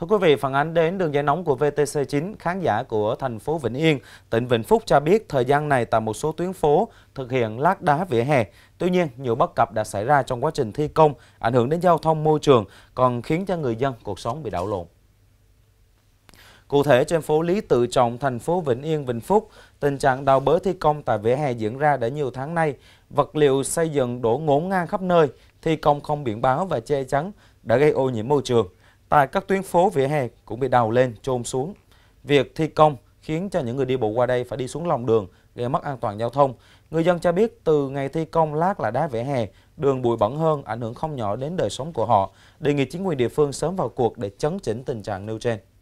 Thưa quý vị, phản ánh đến đường dây nóng của VTC9, khán giả của thành phố Vĩnh Yên, tỉnh Vĩnh Phúc cho biết thời gian này tại một số tuyến phố thực hiện lát đá vỉa hè. Tuy nhiên, nhiều bất cập đã xảy ra trong quá trình thi công, ảnh hưởng đến giao thông môi trường, còn khiến cho người dân cuộc sống bị đảo lộn. Cụ thể, trên phố Lý Tự Trọng, thành phố Vĩnh Yên, Vĩnh Phúc, tình trạng đào bới thi công tại vỉa hè diễn ra đã nhiều tháng nay. Vật liệu xây dựng đổ ngổn ngang khắp nơi, thi công không biển báo và che chắn đã gây ô nhiễm môi trường. Tại các tuyến phố vỉa hè cũng bị đào lên, trôn xuống. Việc thi công khiến cho những người đi bộ qua đây phải đi xuống lòng đường, gây mất an toàn giao thông. Người dân cho biết từ ngày thi công lát là đá vỉa hè, đường bụi bẩn hơn ảnh hưởng không nhỏ đến đời sống của họ. Đề nghị chính quyền địa phương sớm vào cuộc để chấn chỉnh tình trạng nêu trên.